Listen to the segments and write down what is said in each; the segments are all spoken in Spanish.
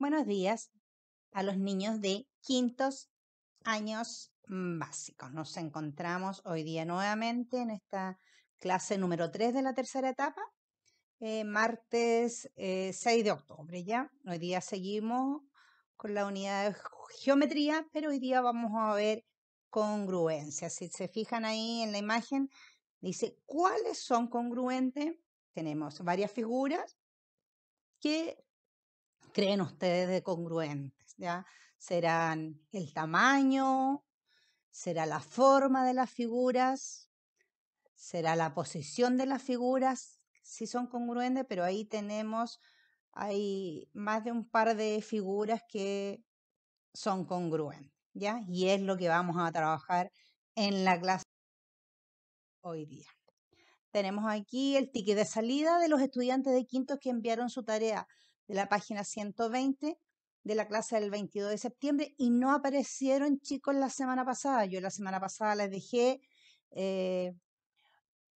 buenos días a los niños de quintos años mm, básicos. Nos encontramos hoy día nuevamente en esta clase número 3 de la tercera etapa, eh, martes 6 eh, de octubre ya. Hoy día seguimos con la unidad de geometría, pero hoy día vamos a ver congruencia. Si se fijan ahí en la imagen, dice cuáles son congruentes. Tenemos varias figuras que creen ustedes de congruentes? ¿ya? ¿Serán el tamaño? ¿Será la forma de las figuras? ¿Será la posición de las figuras? si son congruentes, pero ahí tenemos, hay más de un par de figuras que son congruentes, ¿ya? Y es lo que vamos a trabajar en la clase hoy día. Tenemos aquí el ticket de salida de los estudiantes de quintos que enviaron su tarea de la página 120 de la clase del 22 de septiembre y no aparecieron chicos la semana pasada. Yo la semana pasada les dejé eh,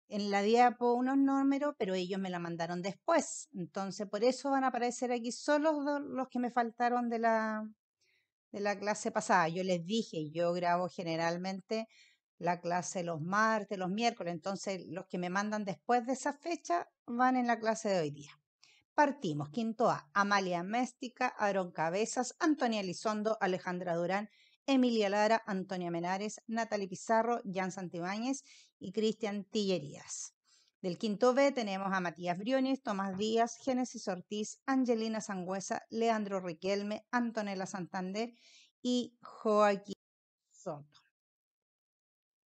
en la diapo unos números, pero ellos me la mandaron después. Entonces, por eso van a aparecer aquí solo los, que me faltaron de la, de la clase pasada. Yo les dije, yo grabo generalmente la clase los martes, los miércoles, entonces los que me mandan después de esa fecha van en la clase de hoy día. Partimos. Quinto A. Amalia Méstica, Aaron Cabezas, Antonia Lizondo, Alejandra Durán, Emilia Lara, Antonia Menares, Natalie Pizarro, Jan Santibáñez y Cristian Tillerías. Del quinto B tenemos a Matías Briones, Tomás Díaz, Génesis Ortiz, Angelina Sangüesa, Leandro Riquelme, Antonella Santander y Joaquín Soto.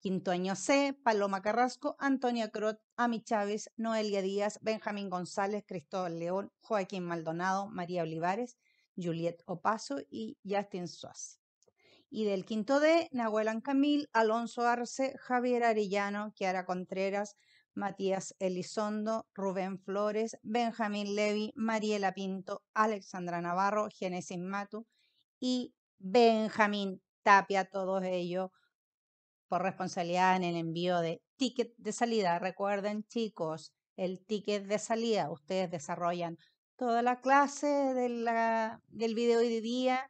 Quinto año C, Paloma Carrasco, Antonia Crot, Ami Chávez, Noelia Díaz, Benjamín González, Cristóbal León, Joaquín Maldonado, María Olivares, Juliet Opaso y Justin Suaz. Y del quinto D, Nahuel Camil, Alonso Arce, Javier Arellano, Kiara Contreras, Matías Elizondo, Rubén Flores, Benjamín Levi, Mariela Pinto, Alexandra Navarro, Genesis Matu y Benjamín Tapia, todos ellos por responsabilidad en el envío de ticket de salida. Recuerden, chicos, el ticket de salida, ustedes desarrollan toda la clase del video de día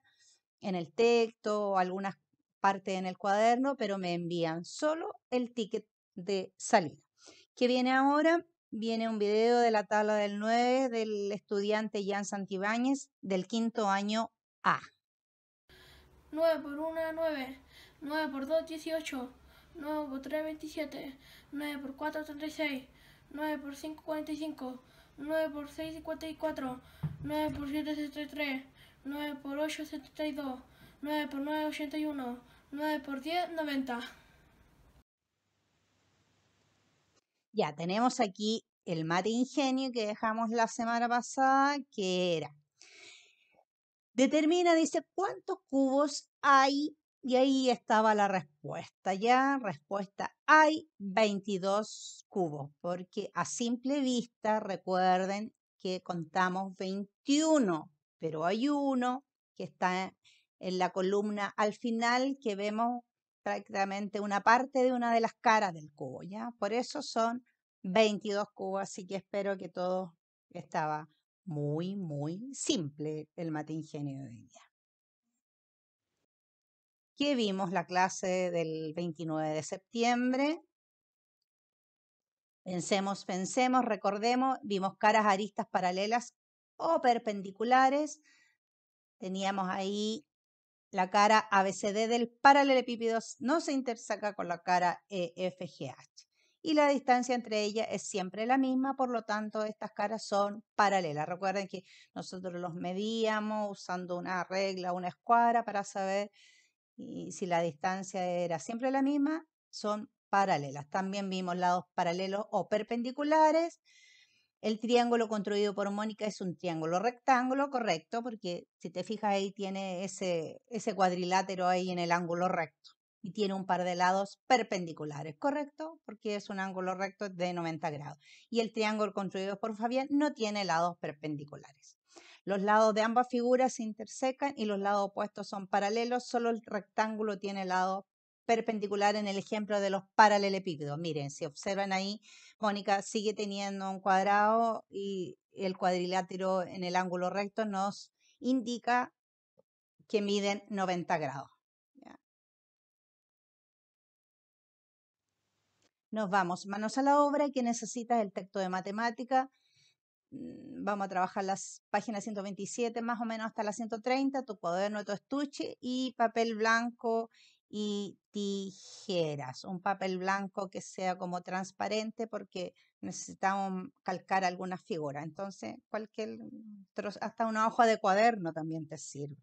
en el texto o algunas partes en el cuaderno, pero me envían solo el ticket de salida. ¿Qué viene ahora? Viene un video de la tabla del 9 del estudiante Jan Santibáñez del quinto año A. 9 por 1, 9. 9 por 2, 18, 9 por 3, 27, 9 por 4, 36, 9 por 5, 45, 9 por 6, 54, 9 por 7, 63, 9 por 8, 72, 9 por 9, 81, 9 por 10, 90. Ya, tenemos aquí el mate ingenio que dejamos la semana pasada, que era. Determina, dice, cuántos cubos hay y ahí estaba la respuesta. Ya, respuesta, hay 22 cubos, porque a simple vista recuerden que contamos 21, pero hay uno que está en la columna al final que vemos prácticamente una parte de una de las caras del cubo, ¿ya? Por eso son 22 cubos, así que espero que todo estaba muy, muy simple el mate ingenio de hoy día que vimos la clase del 29 de septiembre. Pensemos, pensemos, recordemos, vimos caras aristas paralelas o perpendiculares. Teníamos ahí la cara ABCD del paralelepípedo no se interseca con la cara EFGH. Y la distancia entre ellas es siempre la misma, por lo tanto estas caras son paralelas. Recuerden que nosotros los medíamos usando una regla, una escuadra para saber y si la distancia era siempre la misma, son paralelas. También vimos lados paralelos o perpendiculares. El triángulo construido por Mónica es un triángulo rectángulo, correcto, porque si te fijas ahí tiene ese, ese cuadrilátero ahí en el ángulo recto y tiene un par de lados perpendiculares, correcto, porque es un ángulo recto de 90 grados. Y el triángulo construido por Fabián no tiene lados perpendiculares. Los lados de ambas figuras se intersecan y los lados opuestos son paralelos, solo el rectángulo tiene lado perpendicular en el ejemplo de los paralelepípedos. Miren, si observan ahí, Mónica sigue teniendo un cuadrado y el cuadrilátero en el ángulo recto nos indica que miden 90 grados. Nos vamos, manos a la obra, que necesita el texto de matemática, Mm, vamos a trabajar las páginas 127 más o menos hasta la 130, tu cuaderno, tu estuche y papel blanco y tijeras. Un papel blanco que sea como transparente porque necesitamos calcar alguna figura. Entonces, cualquier hasta una hoja de cuaderno también te sirve.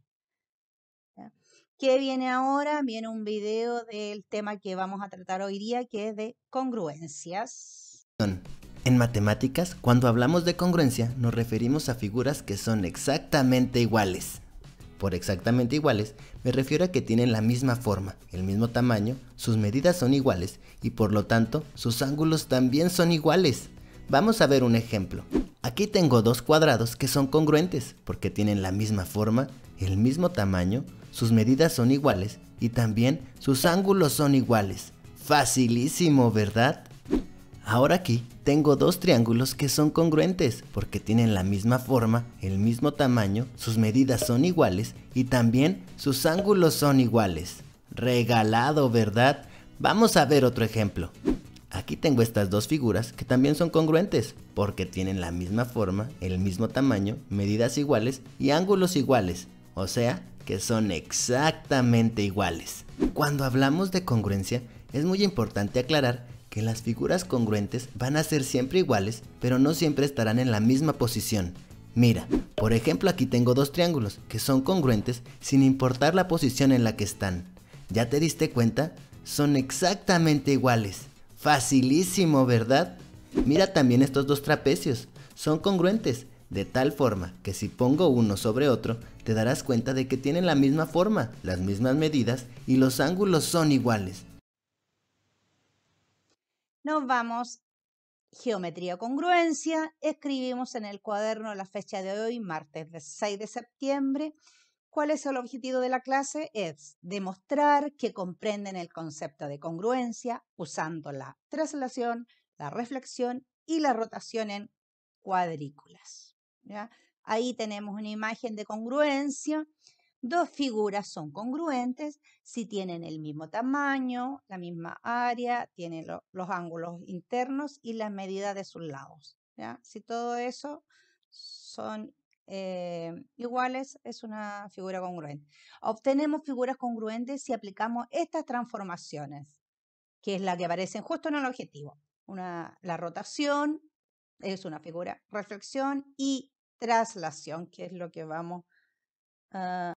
¿Qué viene ahora? Viene un video del tema que vamos a tratar hoy día, que es de congruencias. En matemáticas, cuando hablamos de congruencia, nos referimos a figuras que son exactamente iguales. Por exactamente iguales, me refiero a que tienen la misma forma, el mismo tamaño, sus medidas son iguales y por lo tanto sus ángulos también son iguales. Vamos a ver un ejemplo. Aquí tengo dos cuadrados que son congruentes porque tienen la misma forma, el mismo tamaño, sus medidas son iguales y también sus ángulos son iguales. Facilísimo, ¿verdad? Ahora aquí tengo dos triángulos que son congruentes porque tienen la misma forma, el mismo tamaño, sus medidas son iguales y también sus ángulos son iguales. Regalado, ¿verdad? Vamos a ver otro ejemplo. Aquí tengo estas dos figuras que también son congruentes porque tienen la misma forma, el mismo tamaño, medidas iguales y ángulos iguales. O sea, que son exactamente iguales. Cuando hablamos de congruencia, es muy importante aclarar que las figuras congruentes van a ser siempre iguales, pero no siempre estarán en la misma posición. Mira, por ejemplo aquí tengo dos triángulos que son congruentes sin importar la posición en la que están. ¿Ya te diste cuenta? Son exactamente iguales. Facilísimo, ¿verdad? Mira también estos dos trapecios. Son congruentes, de tal forma que si pongo uno sobre otro, te darás cuenta de que tienen la misma forma, las mismas medidas y los ángulos son iguales. Nos vamos, geometría congruencia, escribimos en el cuaderno la fecha de hoy, martes 6 de septiembre. ¿Cuál es el objetivo de la clase? Es demostrar que comprenden el concepto de congruencia usando la traslación, la reflexión y la rotación en cuadrículas. Ahí tenemos una imagen de congruencia Dos figuras son congruentes si tienen el mismo tamaño, la misma área, tienen los ángulos internos y las medidas de sus lados. Si todo eso son eh, iguales, es una figura congruente. Obtenemos figuras congruentes si aplicamos estas transformaciones, que es la que aparecen justo en el objetivo. Una, la rotación es una figura, reflexión y traslación, que es lo que vamos a... Ah,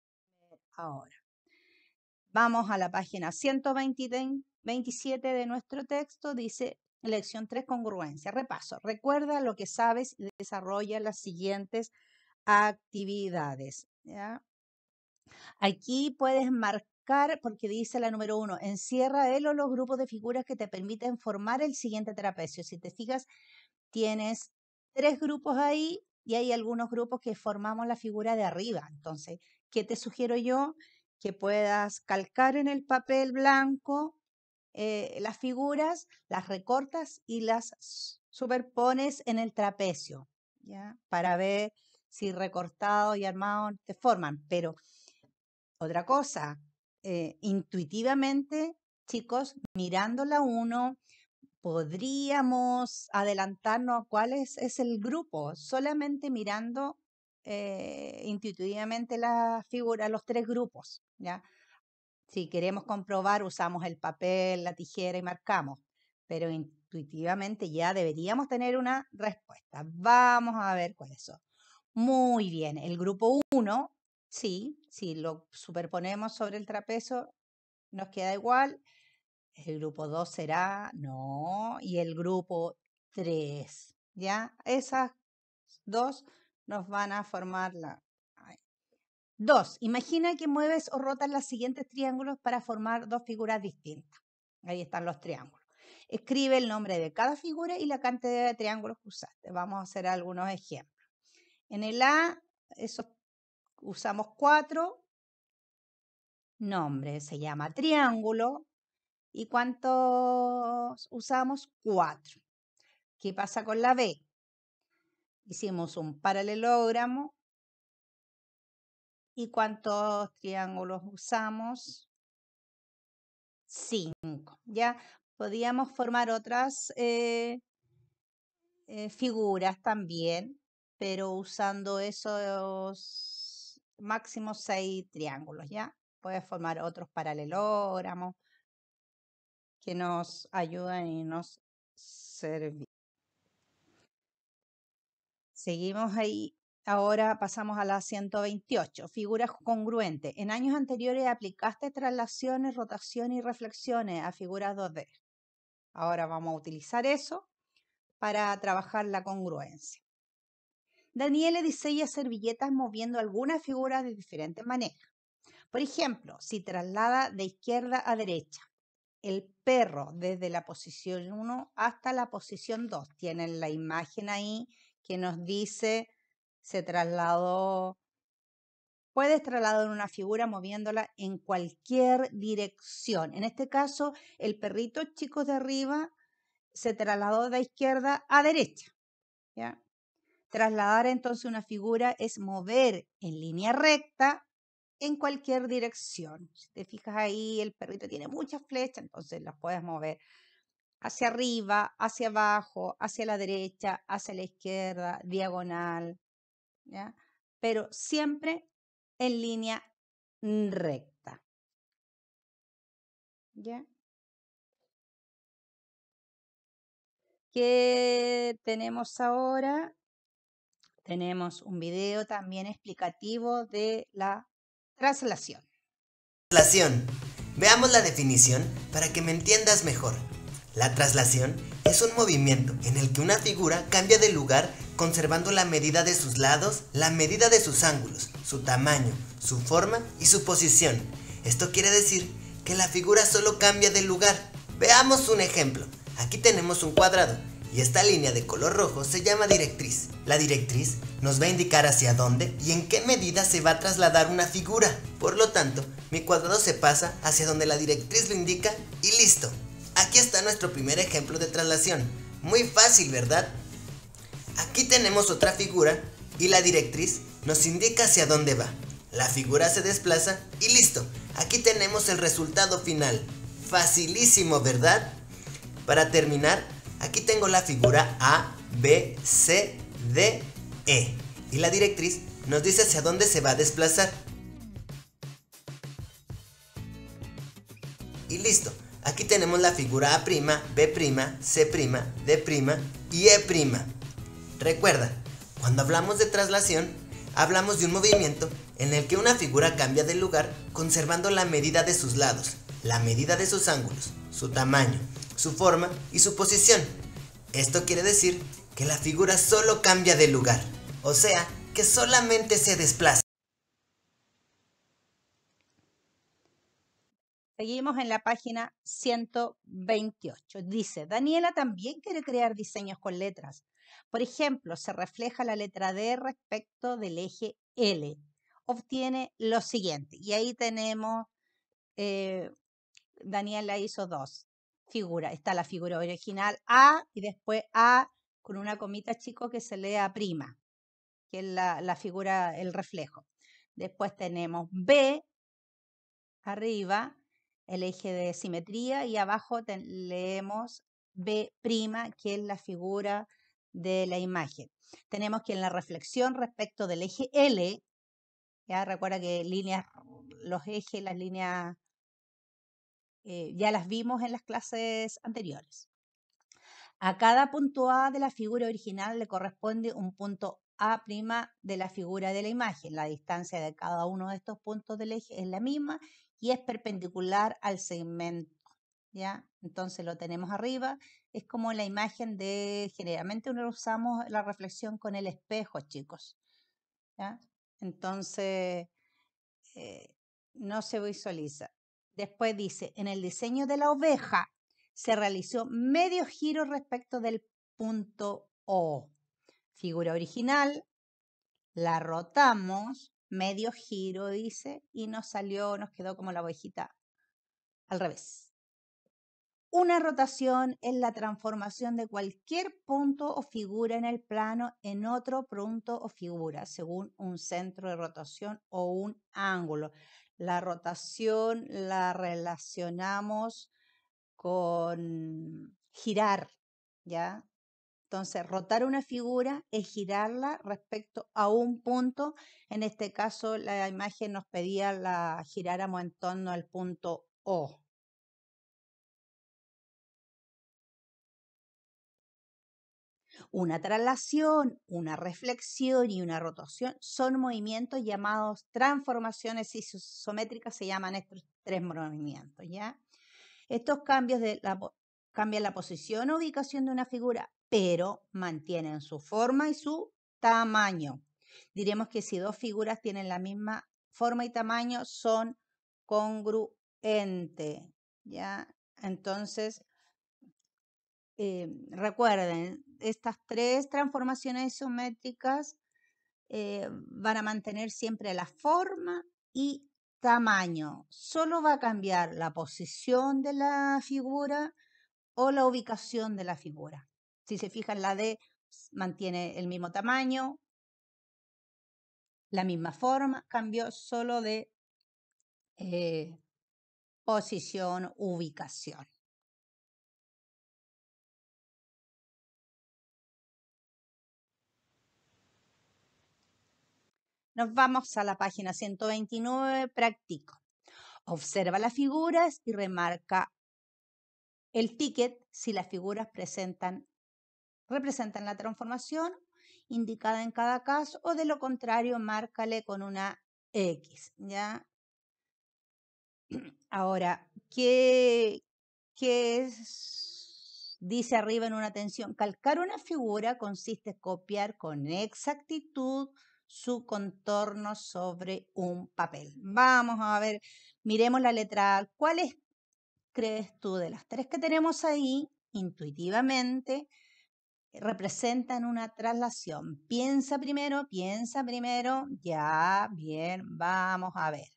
ahora. Vamos a la página 127 de nuestro texto, dice lección 3, congruencia. Repaso, recuerda lo que sabes y desarrolla las siguientes actividades. Aquí puedes marcar, porque dice la número 1, encierra él o los grupos de figuras que te permiten formar el siguiente trapecio. Si te fijas, tienes tres grupos ahí y hay algunos grupos que formamos la figura de arriba. Entonces, que te sugiero yo que puedas calcar en el papel blanco eh, las figuras, las recortas y las superpones en el trapecio, ¿ya? Para ver si recortado y armado te forman. Pero otra cosa, eh, intuitivamente, chicos, mirándola uno, podríamos adelantarnos a cuál es el grupo, solamente mirando eh, intuitivamente la figura los tres grupos, ¿ya? Si queremos comprobar, usamos el papel, la tijera y marcamos, pero intuitivamente ya deberíamos tener una respuesta. Vamos a ver cuáles son. Muy bien, el grupo 1, sí, si lo superponemos sobre el trapezo, nos queda igual. El grupo 2 será, no, y el grupo 3, ¿ya? Esas dos nos van a formar la... Dos, imagina que mueves o rotas los siguientes triángulos para formar dos figuras distintas. Ahí están los triángulos. Escribe el nombre de cada figura y la cantidad de triángulos que usaste. Vamos a hacer algunos ejemplos. En el A, eso usamos cuatro nombre Se llama triángulo. ¿Y cuántos usamos? Cuatro. ¿Qué pasa con la B? Hicimos un paralelogramo y cuántos triángulos usamos. Cinco. Ya podíamos formar otras eh, eh, figuras también, pero usando esos máximos seis triángulos, ¿ya? Puedes formar otros paralelogramos que nos ayudan y nos sirven. Seguimos ahí. Ahora pasamos a la 128. Figuras congruentes. En años anteriores aplicaste traslaciones, rotaciones y reflexiones a figuras 2D. Ahora vamos a utilizar eso para trabajar la congruencia. Daniele diseña servilletas moviendo algunas figuras de diferentes maneras. Por ejemplo, si traslada de izquierda a derecha el perro desde la posición 1 hasta la posición 2. Tienen la imagen ahí nos dice, se trasladó, puedes trasladar una figura moviéndola en cualquier dirección. En este caso, el perrito chicos de arriba se trasladó de izquierda a derecha. ¿ya? Trasladar entonces una figura es mover en línea recta en cualquier dirección. Si te fijas ahí, el perrito tiene muchas flechas, entonces las puedes mover hacia arriba, hacia abajo, hacia la derecha, hacia la izquierda, diagonal, ¿ya? pero siempre en línea recta. ¿Ya? ¿Qué tenemos ahora? Tenemos un video también explicativo de la traslación. Traslación. Veamos la definición para que me entiendas mejor. La traslación es un movimiento en el que una figura cambia de lugar conservando la medida de sus lados, la medida de sus ángulos, su tamaño, su forma y su posición. Esto quiere decir que la figura solo cambia de lugar. Veamos un ejemplo. Aquí tenemos un cuadrado y esta línea de color rojo se llama directriz. La directriz nos va a indicar hacia dónde y en qué medida se va a trasladar una figura. Por lo tanto, mi cuadrado se pasa hacia donde la directriz lo indica y listo. Aquí está nuestro primer ejemplo de traslación. Muy fácil, ¿verdad? Aquí tenemos otra figura y la directriz nos indica hacia dónde va. La figura se desplaza y listo. Aquí tenemos el resultado final. Facilísimo, ¿verdad? Para terminar, aquí tengo la figura A, B, C, D, E. Y la directriz nos dice hacia dónde se va a desplazar. Y listo. Aquí tenemos la figura A', B', C', D' y E'. Recuerda, cuando hablamos de traslación, hablamos de un movimiento en el que una figura cambia de lugar conservando la medida de sus lados, la medida de sus ángulos, su tamaño, su forma y su posición. Esto quiere decir que la figura solo cambia de lugar, o sea, que solamente se desplaza. Seguimos en la página 128. Dice, Daniela también quiere crear diseños con letras. Por ejemplo, se refleja la letra D respecto del eje L. Obtiene lo siguiente. Y ahí tenemos, eh, Daniela hizo dos figuras. Está la figura original A y después A con una comita chico que se lea prima, que es la figura, el reflejo. Después tenemos B arriba el eje de simetría y abajo leemos B', que es la figura de la imagen. Tenemos que en la reflexión respecto del eje L, ya recuerda que líneas, los ejes, las líneas, eh, ya las vimos en las clases anteriores. A cada punto A de la figura original le corresponde un punto A' de la figura de la imagen. La distancia de cada uno de estos puntos del eje es la misma y es perpendicular al segmento. ¿Ya? Entonces lo tenemos arriba, es como la imagen de, generalmente uno usamos la reflexión con el espejo, chicos, ¿ya? Entonces eh, no se visualiza. Después dice, en el diseño de la oveja se realizó medio giro respecto del punto O. Figura original, la rotamos medio giro, dice, y nos salió, nos quedó como la ovejita al revés. Una rotación es la transformación de cualquier punto o figura en el plano en otro punto o figura, según un centro de rotación o un ángulo. La rotación la relacionamos con girar, ¿ya? Entonces, rotar una figura es girarla respecto a un punto. En este caso, la imagen nos pedía la giráramos en torno al punto O. Una traslación, una reflexión y una rotación son movimientos llamados transformaciones isométricas, se llaman estos tres movimientos, ¿ya? Estos cambios cambian la posición o ubicación de una figura pero mantienen su forma y su tamaño. Diremos que si dos figuras tienen la misma forma y tamaño, son congruentes. ¿ya? Entonces, eh, recuerden, estas tres transformaciones isométricas eh, van a mantener siempre la forma y tamaño. Solo va a cambiar la posición de la figura o la ubicación de la figura. Si se fijan, la D pues, mantiene el mismo tamaño, la misma forma, cambió solo de eh, posición, ubicación. Nos vamos a la página 129, practico. Observa las figuras y remarca el ticket si las figuras presentan representan la transformación indicada en cada caso o de lo contrario, márcale con una X, ¿ya? Ahora, ¿qué, qué es? dice arriba en una tensión? Calcar una figura consiste en copiar con exactitud su contorno sobre un papel. Vamos a ver, miremos la letra A. ¿Cuál es, crees tú, de las tres que tenemos ahí, intuitivamente, representan una traslación. Piensa primero, piensa primero, ya, bien, vamos a ver.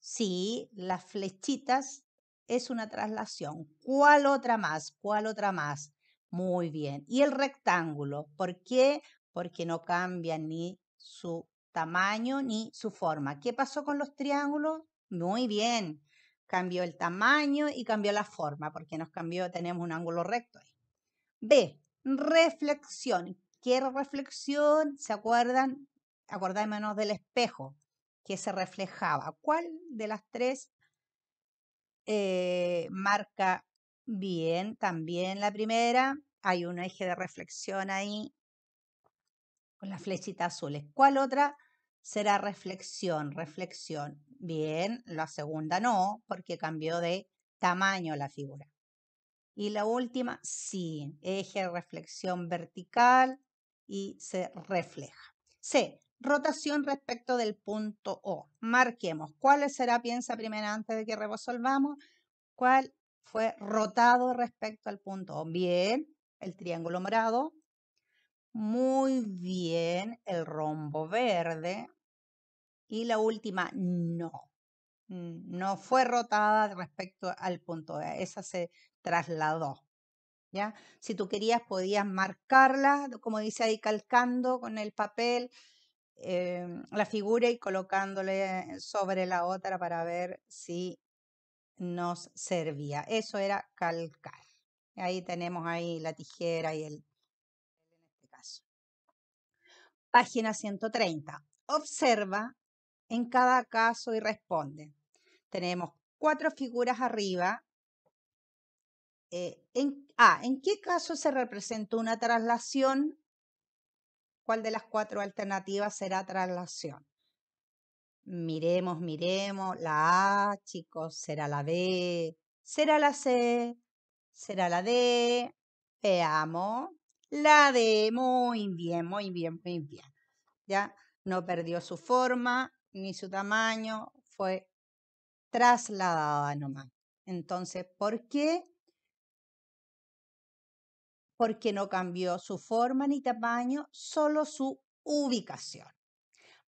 Sí, las flechitas es una traslación. ¿Cuál otra más? ¿Cuál otra más? Muy bien. ¿Y el rectángulo? ¿Por qué? Porque no cambia ni su tamaño ni su forma. ¿Qué pasó con los triángulos? Muy bien. Cambió el tamaño y cambió la forma porque nos cambió, tenemos un ángulo recto ahí. B, reflexión. ¿Qué reflexión? ¿Se acuerdan? Acordámonos del espejo que se reflejaba. ¿Cuál de las tres eh, marca bien? También la primera. Hay un eje de reflexión ahí con las flechitas azules. ¿Cuál otra será reflexión? Reflexión. Bien, la segunda no, porque cambió de tamaño la figura. Y la última, sí, eje de reflexión vertical y se refleja. C, rotación respecto del punto O. Marquemos cuál será, piensa primero antes de que resolvamos, cuál fue rotado respecto al punto O. Bien, el triángulo morado. Muy bien, el rombo verde. Y la última, no. Mm, no fue rotada respecto al punto E. Esa se trasladó. ¿Ya? Si tú querías, podías marcarla, como dice ahí, calcando con el papel em, la figura y colocándole sobre la otra para ver si nos servía. Eso era calcar. Ahí tenemos ahí la tijera y el en este caso. Página 130. Observa en cada caso y responde. Tenemos cuatro figuras arriba eh, en, ah, ¿en qué caso se representó una traslación? ¿Cuál de las cuatro alternativas será traslación? Miremos, miremos, la A, chicos, será la B, será la C, será la D, veamos, la D, muy bien, muy bien, muy bien. Ya no perdió su forma ni su tamaño, fue trasladada nomás. Entonces, ¿por qué porque no cambió su forma ni tamaño, solo su ubicación.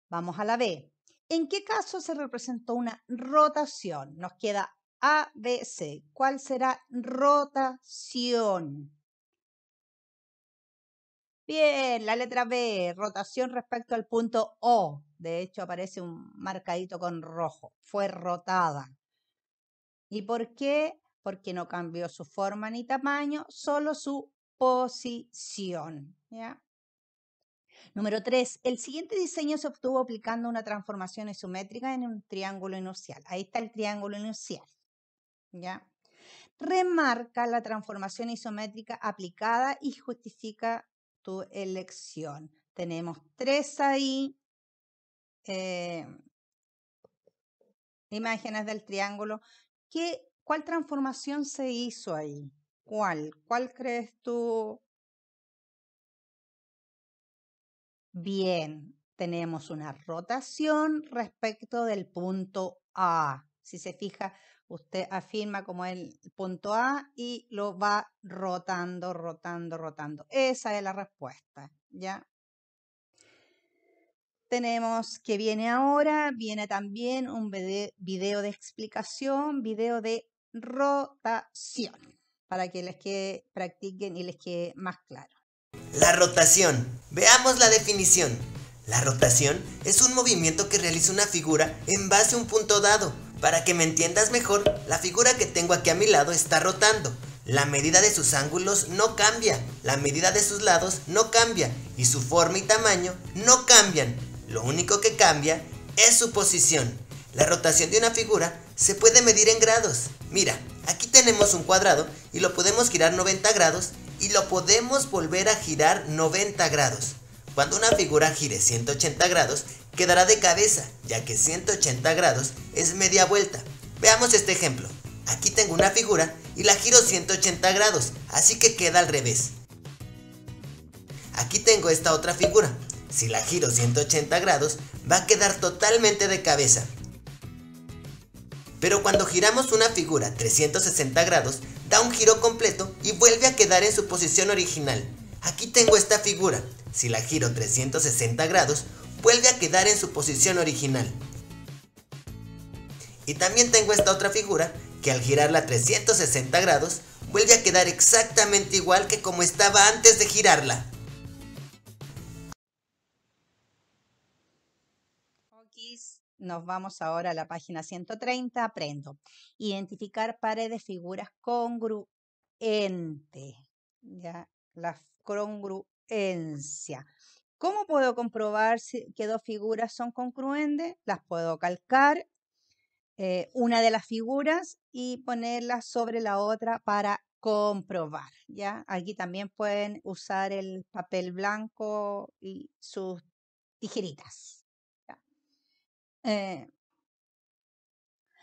Vamos a la B. ¿En qué caso se representó una rotación? Nos queda A, B, C. ¿Cuál será rotación? Bien, la letra B, rotación respecto al punto O. De hecho, aparece un marcadito con rojo. Fue rotada. ¿Y por qué? Porque no cambió su forma ni tamaño, solo su posición. Número 3 el siguiente diseño se obtuvo aplicando una transformación isométrica en un triángulo inicial. Ahí está el triángulo inicial. ¿ya? Remarca la transformación isométrica aplicada y justifica tu elección. Tenemos tres ahí. Eh, imágenes del triángulo. ¿Qué, ¿Cuál transformación se hizo ahí? cuál? ¿Cuál crees tú? Bien, tenemos una rotación respecto del punto A. Si se fija, usted afirma como el punto A y lo va rotando, rotando, rotando. Esa es la respuesta, ¿ya? Tenemos que viene ahora, viene también un video de explicación, video de rotación para que les quede, practiquen y les quede más claro. La rotación. Veamos la definición. La rotación es un movimiento que realiza una figura en base a un punto dado. Para que me entiendas mejor, la figura que tengo aquí a mi lado está rotando. La medida de sus ángulos no cambia, la medida de sus lados no cambia y su forma y tamaño no cambian. Lo único que cambia es su posición. La rotación de una figura se puede medir en grados. Mira, Aquí tenemos un cuadrado y lo podemos girar 90 grados y lo podemos volver a girar 90 grados. Cuando una figura gire 180 grados, quedará de cabeza, ya que 180 grados es media vuelta. Veamos este ejemplo. Aquí tengo una figura y la giro 180 grados, así que queda al revés. Aquí tengo esta otra figura. Si la giro 180 grados, va a quedar totalmente de cabeza, pero cuando giramos una figura 360 grados, da un giro completo y vuelve a quedar en su posición original. Aquí tengo esta figura, si la giro 360 grados, vuelve a quedar en su posición original. Y también tengo esta otra figura, que al girarla 360 grados, vuelve a quedar exactamente igual que como estaba antes de girarla. nos vamos ahora a la página 130, aprendo. Identificar pares de figuras congruentes. Ya, la congruencia. ¿Cómo puedo comprobar si, que dos figuras son congruentes? Las puedo calcar eh, una de las figuras y ponerlas sobre la otra para comprobar. ¿ya? Aquí también pueden usar el papel blanco y sus tijeritas. Eh,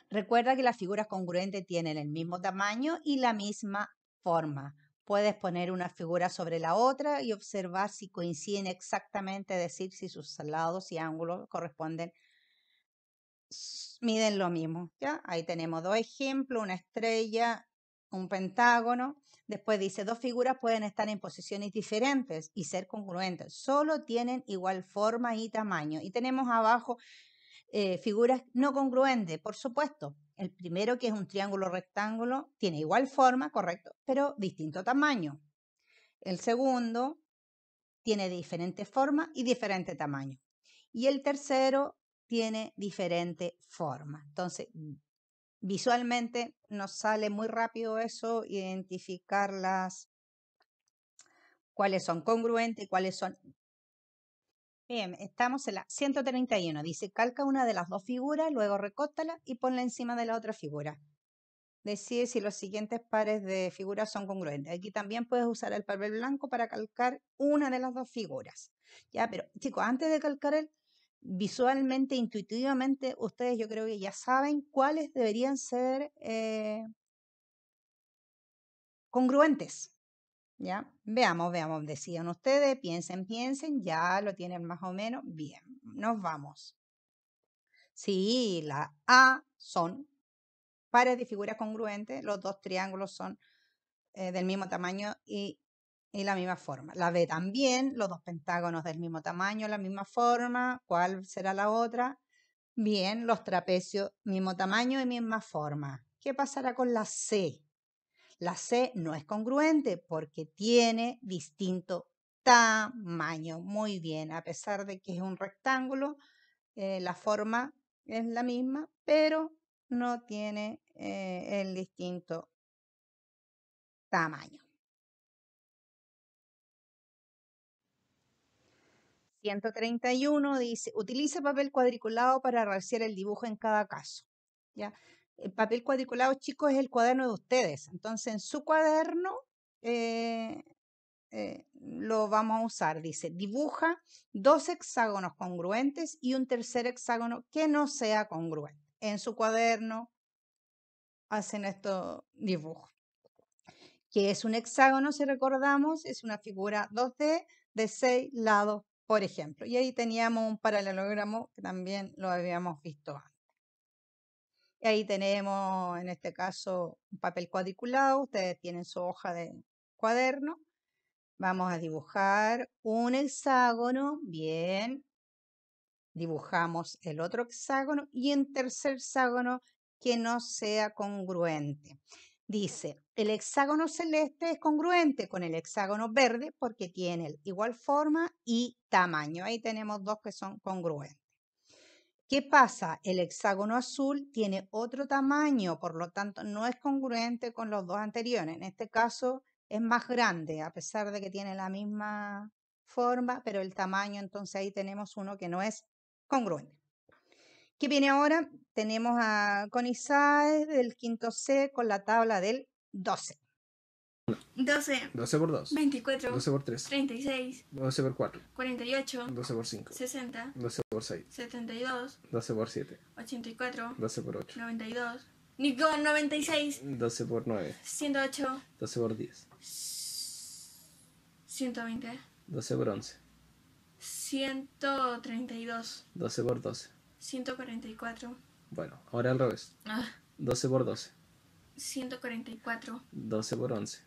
recuerda que las figuras congruentes tienen el mismo tamaño y la misma forma. Puedes poner una figura sobre la otra y observar si coinciden exactamente, decir si sus lados y ángulos corresponden, miden lo mismo. ¿ya? Ahí tenemos dos ejemplos, una estrella, un pentágono. Después dice, dos figuras pueden estar en posiciones diferentes y ser congruentes. Solo tienen igual forma y tamaño. Y tenemos abajo eh, figuras no congruentes, por supuesto. El primero, que es un triángulo rectángulo, tiene igual forma, correcto, pero distinto tamaño. El segundo tiene diferente forma y diferente tamaño. Y el tercero tiene diferente forma. Entonces, visualmente nos sale muy rápido eso, las... cuáles son congruentes y cuáles son Bien, estamos en la 131. Dice, calca una de las dos figuras, luego recórtala y ponla encima de la otra figura. Decide si los siguientes pares de figuras son congruentes. Aquí también puedes usar el papel blanco para calcar una de las dos figuras. Ya, pero chicos, antes de calcar el, visualmente, intuitivamente, ustedes yo creo que ya saben cuáles deberían ser eh, congruentes. ¿Ya? Veamos, veamos, decían ustedes, piensen, piensen, ya lo tienen más o menos. Bien, nos vamos. Sí, la A son pares de figuras congruentes, los dos triángulos son eh, del mismo tamaño y, y, la misma forma. La B también, los dos pentágonos del mismo tamaño, la misma forma. ¿Cuál será la otra? Bien, los trapecios, mismo tamaño y misma forma. ¿Qué pasará con la C? La C no es congruente porque tiene distinto tamaño. Muy bien, a pesar de que es un rectángulo, eh, la forma es la misma, pero no tiene eh, el distinto tamaño. 131 dice, utiliza papel cuadriculado para realizar el dibujo en cada caso. ¿Ya? el papel cuadriculado chico es el cuaderno de ustedes. Entonces, en su cuaderno eh, eh, lo vamos a usar. Dice, dibuja dos hexágonos congruentes y un tercer hexágono que no sea congruente. En su cuaderno hacen estos dibujos. Que es un hexágono, si recordamos, es una figura 2D de seis lados, por ejemplo. Y ahí teníamos un paralelogramo que también lo habíamos visto antes. Y ahí tenemos, en este caso, un papel cuadriculado. Ustedes tienen su hoja de cuaderno. Vamos a dibujar un hexágono. Bien. Dibujamos el otro hexágono y en tercer hexágono que no sea congruente. Dice, el hexágono celeste es congruente con el hexágono verde porque tiene igual forma y tamaño. Ahí tenemos dos que son congruentes. ¿Qué pasa? El hexágono azul tiene otro tamaño, por lo tanto no es congruente con los dos anteriores. En este caso es más grande, a pesar de que tiene la misma forma, pero el tamaño, entonces ahí tenemos uno que no es congruente. ¿Qué viene ahora? Tenemos a Conisae del quinto C con la tabla del 12. 12. 12 por 2. 24. 12 por 3. 36. 12 por 4. 48. 12 por 5. 60. 12 6. 72. 12 por 7. 84. 12 por 8. 92. 96. 12 por 9. 108. 12 por 10. 120. 12 por 11. 132. 12 por 12. 144. Bueno, ahora al revés. 12 por 12. 144. 12 por 11.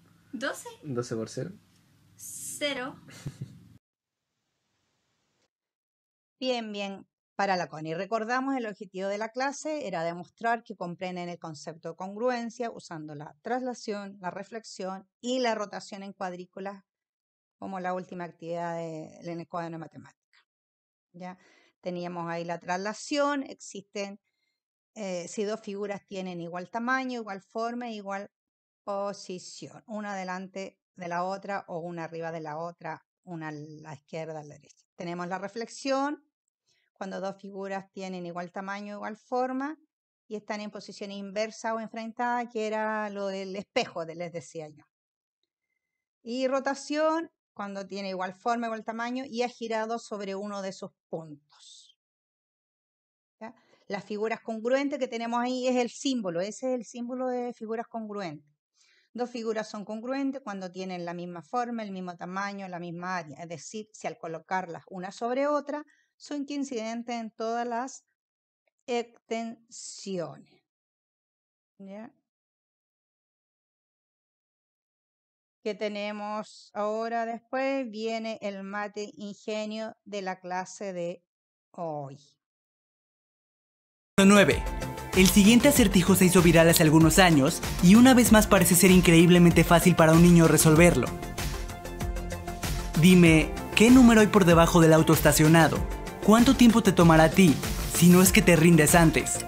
¿12? 12 por 0. Cero. Bien, bien. Para la CONI recordamos el objetivo de la clase era demostrar que comprenden el concepto de congruencia usando la traslación, la reflexión y la rotación en cuadrículas como la última actividad de, en el cuaderno de matemática. ¿Ya? Teníamos ahí la traslación, existen, eh, si dos figuras tienen igual tamaño, igual forma, igual posición, una delante de la otra o una arriba de la otra, una a la izquierda, a la derecha. Tenemos la reflexión, cuando dos figuras tienen igual tamaño, igual forma y están en posición inversa o enfrentada, que era lo del espejo, les decía yo. Y rotación, cuando tiene igual forma, igual tamaño y ha girado sobre uno de sus puntos. Las figuras congruentes que tenemos ahí es el símbolo, ese es el símbolo de figuras congruentes. Dos figuras son congruentes cuando tienen la misma forma, el mismo tamaño, la misma área, es decir, si al colocarlas una sobre otra son coincidentes en todas las extensiones. ¿Ya? que tenemos ahora después viene el mate ingenio de la clase de hoy. nueve. El siguiente acertijo se hizo viral hace algunos años y una vez más parece ser increíblemente fácil para un niño resolverlo. Dime, ¿qué número hay por debajo del auto estacionado? ¿Cuánto tiempo te tomará a ti, si no es que te rindes antes?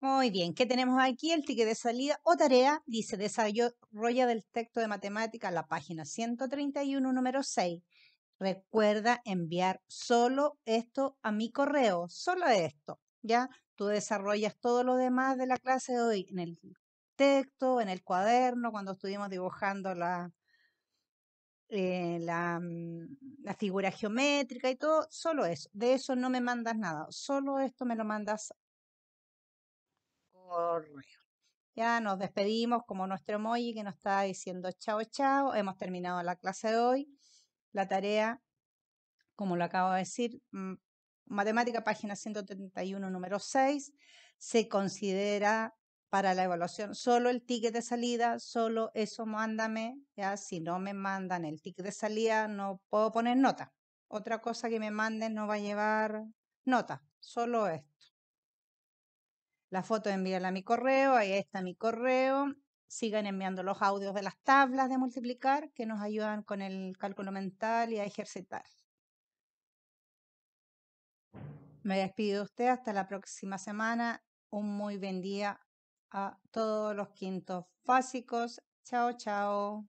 Muy bien, ¿qué tenemos aquí? El ticket de salida o tarea dice desarrollo del texto de matemática la página 131, número 6. Recuerda enviar solo esto a mi correo, solo esto, ¿ya? Tú desarrollas todo lo demás de la clase de hoy en el texto, en el cuaderno, cuando estuvimos dibujando la, eh, mm, la, figura geométrica y todo, solo eso. De eso no me mandas nada, solo esto me lo mandas correo. Ya nos despedimos como nuestro emoji que nos está diciendo chao, chao. Hemos terminado la clase de hoy. La tarea, como lo acabo de decir, mm, matemática, página 131, número 6, se considera para la evaluación solo el ticket de salida, solo eso mándame, ya si no me mandan el ticket de salida no puedo poner nota. Otra cosa que me manden no va a llevar nota, solo esto. La foto envíala a mi correo, ahí está mi correo. Sigan enviando los audios de las tablas de multiplicar que nos ayudan con el cálculo mental y a ejercitar. Me despido de usted hasta la próxima semana. Un muy buen día a todos los quintos básicos. Chao, chao.